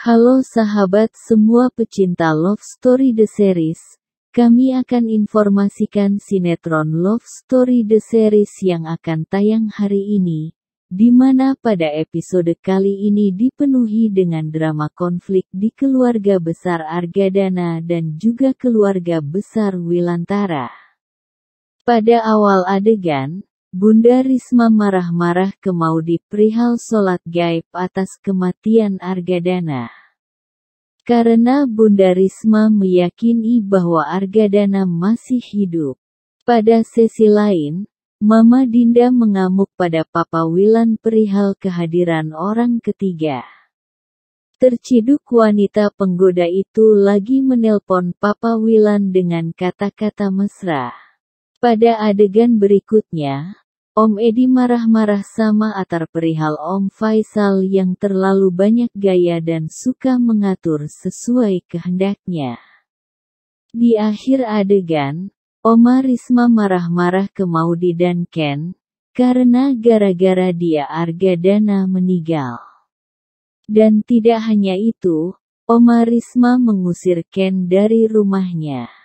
Halo sahabat semua pecinta Love Story The Series, kami akan informasikan sinetron Love Story The Series yang akan tayang hari ini, di mana pada episode kali ini dipenuhi dengan drama konflik di keluarga besar Argadana dan juga keluarga besar Wilantara. Pada awal adegan, Bunda Risma marah-marah ke Maudi perihal sholat gaib atas kematian Argadana. Karena Bunda Risma meyakini bahwa Argadana masih hidup. Pada sesi lain, Mama Dinda mengamuk pada Papa Wilan perihal kehadiran orang ketiga. Terciduk wanita penggoda itu lagi menelpon Papa Wilan dengan kata-kata mesra. Pada adegan berikutnya, Om Edi marah-marah sama Atar perihal Om Faisal yang terlalu banyak gaya dan suka mengatur sesuai kehendaknya. Di akhir adegan, Oma Risma marah-marah ke Maudi dan Ken, karena gara-gara dia Arga Dana meninggal. Dan tidak hanya itu, Oma Risma mengusir Ken dari rumahnya.